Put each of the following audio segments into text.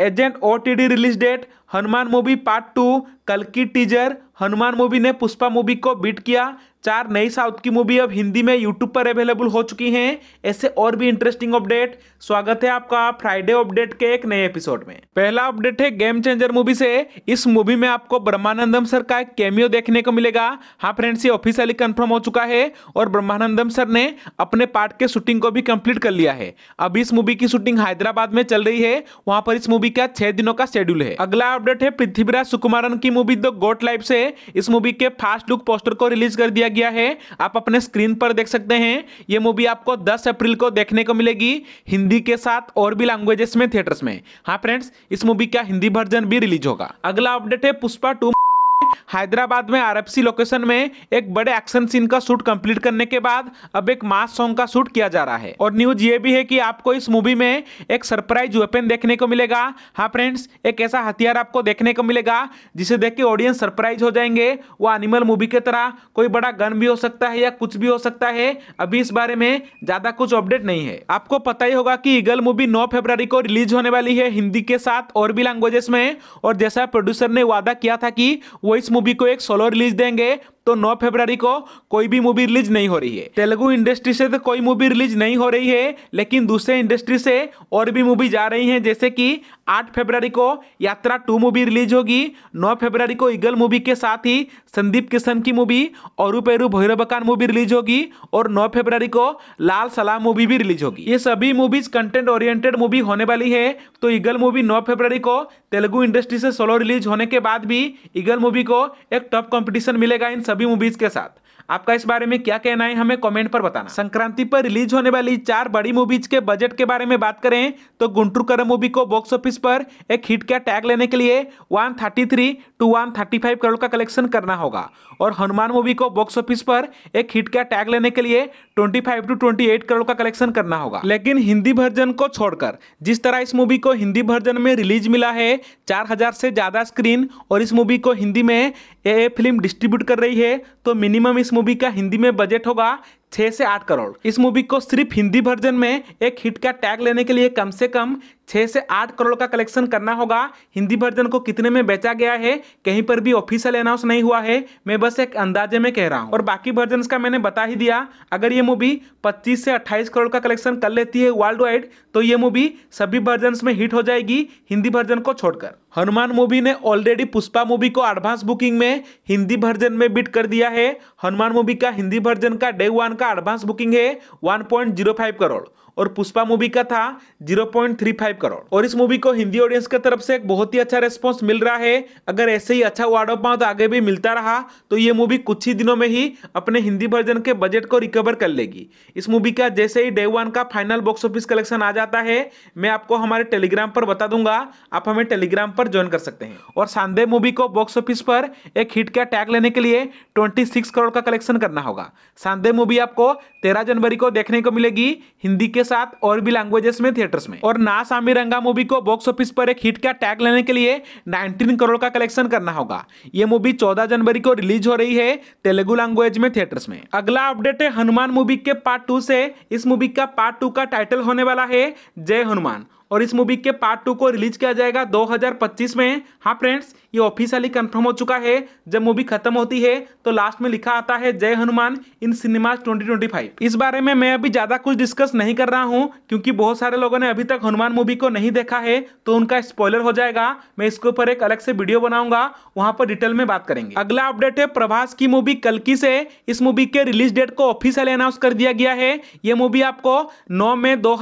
agent OTD release date Hanuman movie part two कल की teaser Hanuman movie ने पुष्पा मूवी को बीट किया चार नई साउथ की मूवी अब हिंदी में यूट्यूब पर अवेलेबल हो चुकी हैं ऐसे और भी इंटरेस्टिंग अपडेट स्वागत है आपका फ्राइडे अपडेट के एक नए एपिसोड में पहला अपडेट है गेम चेंजर मूवी से इस मूवी में आपको ब्रह्मानंदम सर का एक कैमियो देखने को मिलेगा हाँ फ्रेंड्स ये ऑफिशियली कन्फर्म हो चुका है और ब्रह्मानंदम सर ने अपने पार्ट के शूटिंग को भी कंप्लीट कर लिया है अब इस मूवी की शूटिंग हैदराबाद में चल रही है वहां पर इस मूवी का छह दिनों का शेड्यूल है अगला अपडेट है पृथ्वीराज सुकुमारन की मूवी द गोट लाइफ से इस मूवी के फास्ट लुक पोस्टर को रिलीज कर दिया गया है आप अपने स्क्रीन पर देख सकते हैं ये मूवी आपको 10 अप्रैल को देखने को मिलेगी हिंदी के साथ और भी लैंग्वेजेस में थिएटर्स में हाँ फ्रेंड्स इस मूवी का हिंदी वर्जन भी रिलीज होगा अगला अपडेट है पुष्पा टू हैदराबाद में आरएफसी लोकेशन में एक बड़े एक्शन सीन का शूट कंप्लीट करने के बाद अब एक मास सॉन्ग का शूट किया जा रहा है और न्यूज ये भी है कि आपको इस मूवी में एक सरप्राइज वेपन देखने को मिलेगा हाँ फ्रेंड्स एक ऐसा हथियार आपको देखने को मिलेगा जिसे देख के ऑडियंस सरप्राइज हो जाएंगे वो एनिमल मूवी की तरह कोई बड़ा गन भी हो सकता है या कुछ भी हो सकता है अभी इस बारे में ज्यादा कुछ अपडेट नहीं है आपको पता ही होगा कि ईगल मूवी नौ फेब्रवरी को रिलीज होने वाली है हिंदी के साथ और भी लैंग्वेजेस में और जैसा प्रोड्यूसर ने वादा किया था कि वो इस इस मूवी को एक सोलो रिलीज देंगे तो 9 फरवरी को कोई भी मूवी रिलीज नहीं हो रही है तेलुगु इंडस्ट्री से तो कोई मूवी रिलीज नहीं हो रही है लेकिन दूसरे इंडस्ट्री से और भी मूवी जा रही हैं जैसे कि 8 फरवरी को यात्रा टू मूवी रिलीज होगी 9 फरवरी को ईगल मूवी के साथ ही संदीप किशन की मूवी और पेरू भैरवकान मूवी रिलीज होगी और नौ फेब्रवरी को लाल सलाम मूवी भी रिलीज होगी ये सभी मूवीज कंटेंट ओरिएंटेड मूवी होने वाली है तो ईगल मूवी नौ फेब्रवरी को तेलुगु इंडस्ट्री से सोलो रिलीज होने के बाद भी ईगल मूवी को एक टॉप कॉम्पिटिशन मिलेगा इन सभी सभी मूवीज के साथ आपका इस बारे में क्या कहना है हमें कमेंट पर बताना संक्रांति पर रिलीज होने वाली चार बड़ी मूवीज के बजट के बारे में बात करें तो गुंटूर कर मूवी को बॉक्स ऑफिस पर एक हिट का टैग लेने के लिए 133 टू 135 करोड़ का कलेक्शन करना होगा और हनुमान मूवी को बॉक्स ऑफिस पर एक हिट का टैग लेने के लिए ट्वेंटी टू ट्वेंटी करोड़ का कलेक्शन करना होगा लेकिन हिंदी वर्जन को छोड़कर जिस तरह इस मूवी को हिंदी वर्जन में रिलीज मिला है चार से ज्यादा स्क्रीन और इस मूवी को हिंदी में ये फिल्म डिस्ट्रीब्यूट कर रही है तो मिनिमम इस मूवी का हिंदी में बजट होगा छह से आठ करोड़ इस मूवी को सिर्फ हिंदी वर्जन में एक हिट का टैग लेने के लिए कम से कम छह से आठ करोड़ का कलेक्शन करना होगा हिंदी वर्जन को कितने में बेचा गया है कहीं पर भी ऑफिशियल अनाउंस नहीं हुआ है मैं बस एक अंदाजे में कह रहा हूँ और बाकी वर्जन का मैंने बता ही दिया अगर ये मूवी 25 से 28 करोड़ का कलेक्शन कर लेती है वर्ल्ड वाइड तो ये मूवी सभी वर्जन में हिट हो जाएगी हिंदी वर्जन को छोड़कर हनुमान मूवी ने ऑलरेडी पुष्पा मूवी को एडवांस बुकिंग में हिंदी वर्जन में बिट कर दिया है हनुमान मूवी का हिंदी वर्जन का डे वन का एडवांस बुकिंग है 1.05 करोड़ और पुष्पा मूवी का था 0.35 करोड़ और इस मूवी को हिंदी ऑडियंस की तरफ से एक बहुत ही अच्छा रेस्पॉन्स मिल रहा है अगर ऐसे ही अच्छा वार्ड ऑफ माउथ आगे भी मिलता रहा तो ये मूवी कुछ ही दिनों में ही अपने हिंदी वर्जन के बजट को रिकवर कर लेगी इस मूवी का जैसे ही डे वन का फाइनल बॉक्स ऑफिस कलेक्शन आ जाता है मैं आपको हमारे टेलीग्राम पर बता दूंगा आप हमें टेलीग्राम पर ज्वाइन कर सकते हैं और सांदे मूवी को बॉक्स ऑफिस पर एक हिट का टैग लेने के लिए ट्वेंटी करोड़ का कलेक्शन करना होगा सांदे मूवी आपको तेरह जनवरी को देखने को मिलेगी हिंदी के साथ और भी लैंग्वेजेस में थिएटर्स में और ना सामी रंगा मूवी को बॉक्स ऑफिस पर एक हिट का टैग लेने के लिए नाइनटीन करोड़ का कलेक्शन करना होगा ये मूवी चौदह जनवरी को रिलीज हो रही है तेलुगु लैंग्वेज में थिएटर्स में अगला अपडेट है हनुमान मूवी के पार्ट टू से इस मूवी का पार्ट टू का टाइटल होने वाला है जय हनुमान और इस मूवी के पार्ट टू को रिलीज किया जाएगा 2025 में हाँ फ्रेंड्स ये ऑफिशियली कंफर्म हो चुका है जब मूवी खत्म होती है तो लास्ट में लिखा आता है जय हनुमान इन सिनेमाज 2025 इस बारे में मैं अभी ज़्यादा कुछ डिस्कस नहीं कर रहा हूँ क्योंकि बहुत सारे लोगों ने अभी तक हनुमान मूवी को नहीं देखा है तो उनका स्पॉयलर हो जाएगा मैं इसके ऊपर एक अलग से वीडियो बनाऊंगा वहाँ पर डिटेल में बात करेंगे अगला अपडेट है प्रभास की मूवी कलकी से इस मूवी के रिलीज डेट को ऑफिसियली अनाउंस कर दिया गया है ये मूवी आपको नौ मई दो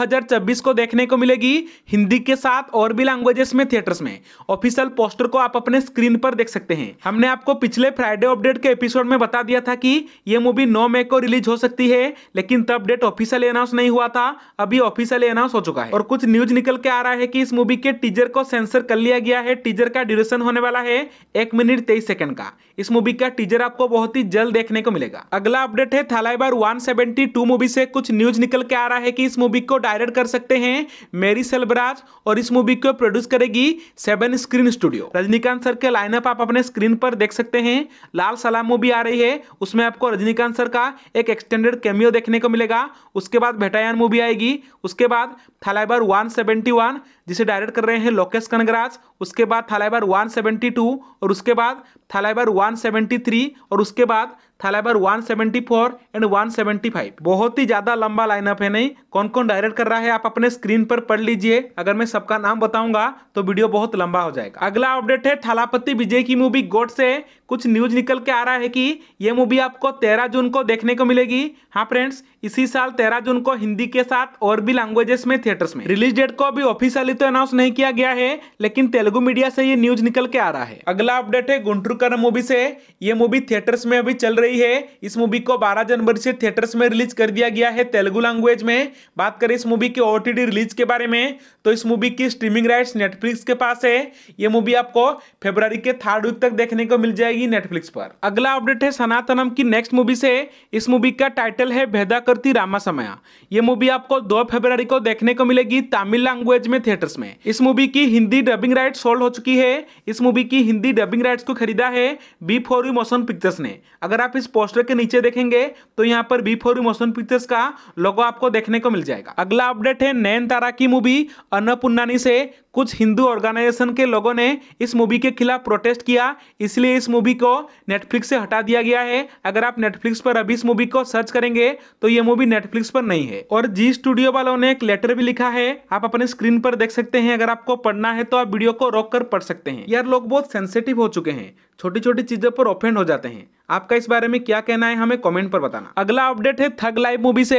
को देखने को मिलेगी हिंदी के साथ और भी लैंग्वेजेस में थिएटर्स में ऑफिशियल पोस्टर को आप अपने स्क्रीन पर देख सकते हैं हमने आपको पिछले फ्राइडे अपडेट के एपिसोड में बता दिया था कि ये मूवी नौ मई को रिलीज हो सकती है लेकिन तब डेट ऑफिशियल अनाउंस नहीं हुआ था अभी ऑफिशियल अनाउंस हो चुका है और कुछ न्यूज निकल के आ रहा है की इस मूवी के टीजर को सेंसर कर लिया गया है टीजर का ड्यूरेशन होने वाला है एक मिनट तेईस सेकंड का इस मूवी का टीजर आपको बहुत ही जल्द देखने को मिलेगा अगला अपडेट है थलाईबार वन मूवी से कुछ न्यूज निकल के आ रहा है कि इस मूवी को डायरेक्ट कर सकते हैं मेरी सेल बराज और इस मूवी को प्रोड्यूस करेगी seven screen studio Rajinikanth sir के लाइनअप आप अपने स्क्रीन पर देख सकते हैं लाल सलाम मूवी आ रही है उसमें आपको रजनीकांत सर का एक एक्सटेंडेड कैमियो देखने को मिलेगा उसके बाद भेटायान मूवी आएगी उसके बाद थालाइबर वन सेवेंटी वन जिसे डायरेक्ट कर रहे हैं लोकेश कनगराज उसके बाद थालाइबर वन सेवेंटी टू और उसके बाद थालाइबर वन सेवेंटी थ्री और उसके बाद Thalaivar one seventy four and one seventy five बहुत ही ज़्यादा लंबा लाइनअप है नहीं कौन कौन डायरेक्ट कर रहा है आप अपने स्क्रीन पर पढ़ लीजिए अगर मैं सबका नाम बताऊंगा तो वीडियो बहुत लंबा हो जाएगा अगला अपडेट है थालापति विजय की मूवी गोड से कुछ न्यूज निकल के आ रहा है कि ये मूवी आपको तेरह जून को देखने को मिलेगी हाँ फ्रेंड्स इसी साल तेरह जून को हिंदी के साथ और भी लैंग्वेजेस में थिएटर्स में रिलीज डेट को अभी ऑफिशियली तो अनाउंस नहीं किया गया है लेकिन तेलुगु मीडिया से ये न्यूज निकल के आ रहा है अगला अपडेट है गुंटूर करण मूवी से ये मूवी थिएटर्स में अभी चल रही है इस मूवी को बारह जनवरी से थिएटर्स में रिलीज कर दिया गया है तेलुगु लैंग्वेज में बात करें इस मूवी के ओ रिलीज के बारे में तो इस मूवी की स्ट्रीमिंग राइट्स नेटफ्लिक्स के पास है ये मूवी आपको फेब्रवरी के थर्ड वीक तक देखने को मिल जाएगी नेटफ्लिक्स पर अगला अपडेट है सनातनम की नेक्स्ट मूवी से इस मूवी का टाइटल है भेदा करती रामा समया ये मूवी आपको दो फेब्रवरी को देखने को मिलेगी तमिल लैंग्वेज में थिएटर्स में इस मूवी की हिंदी डबिंग राइट सोल्ड हो चुकी है इस मूवी की हिंदी डबिंग राइट को खरीदा है बी फोर मोशन पिक्चर्स ने अगर आप इस पोस्टर के नीचे देखेंगे तो यहाँ पर बी फोर मोशन पिक्चर्स का लोगो आपको देखने को मिल जाएगा अगला अपडेट है नैन तारा की मूवी अन्नपूर्णानी से कुछ हिंदू ऑर्गेनाइजेशन के लोगों ने इस मूवी के खिलाफ प्रोटेस्ट किया इसलिए इस मूवी को नेटफ्लिक्स से हटा दिया गया है अगर आप नेटफ्लिक्स पर अभी इस मूवी को सर्च करेंगे तो ये मूवी नेटफ्लिक्स पर नहीं है और जी स्टूडियो वालों ने एक लेटर भी लिखा है आप अपने स्क्रीन पर देख सकते हैं अगर आपको पढ़ना है तो आप वीडियो को रोक कर पढ़ सकते हैं यार लोग बहुत सेंसिटिव हो चुके हैं छोटी छोटी चीजों पर ऑफेंड हो जाते हैं आपका इस बारे में क्या कहना है हमें कमेंट पर बताना अगला अपडेट है थग लाइव मूवी से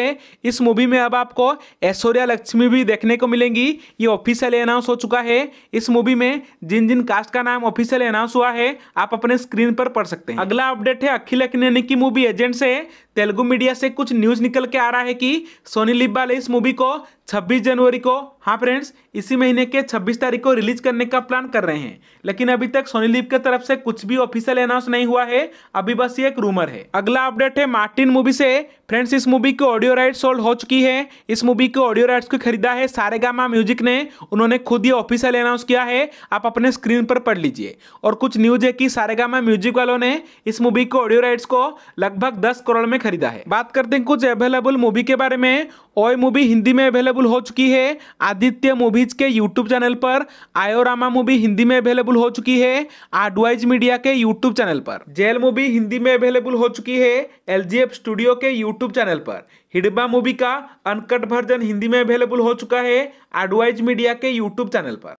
इस मूवी में अब आपको ऐश्वर्या लक्ष्मी भी देखने को मिलेंगी ये ऑफिशियली अनाउंस हो चुका चुका है इस मूवी में जिन जिन कास्ट का नाम ऑफिशियल अनाउंस हुआ है आप अपने स्क्रीन पर पढ़ सकते हैं अगला अपडेट है अखिल अखिलेनी की मूवी एजेंट से तेलुगु मीडिया से कुछ न्यूज निकल के आ रहा है कि सोनी लिब्बाल इस मूवी को 26 जनवरी को हाँ फ्रेंड्स इसी महीने के 26 तारीख को रिलीज करने का प्लान कर रहे हैं लेकिन अभी तक सोनी लिप के तरफ से कुछ भी ऑफिशियल अनाउंस नहीं हुआ है अभी बस ये एक रूमर है अगला अपडेट है मार्टिन मूवी से फ्रेंड्स इस मूवी की ऑडियो राइट सोल्ड हो चुकी है इस मूवी की ऑडियो राइट्स को खरीदा है सारे म्यूजिक ने उन्होंने खुद ही ऑफिशियल अनाउंस किया है आप अपने स्क्रीन पर पढ़ लीजिए और कुछ न्यूज है कि सारे म्यूजिक वालों ने इस मूवी की ऑडियो राइट्स को लगभग दस करोड़ में खरीदा है बात करते हैं कुछ अवेलेबल मूवी के बारे में ओ मूवी हिंदी में अवेलेबल अवेलेबल हो चुकी है आदित्य मूवीज के यूट्यूब चैनल पर आयोरामा मूवी हिंदी में अवेलेबल हो चुकी है आडवाइज मीडिया के यूट्यूब चैनल पर जेल मूवी हिंदी में अवेलेबल हो चुकी है एल स्टूडियो के यूट्यूब चैनल पर हिडबा मूवी का अनकट वर्जन हिंदी में अवेलेबल हो चुका है आडवाइज मीडिया के यूट्यूब चैनल पर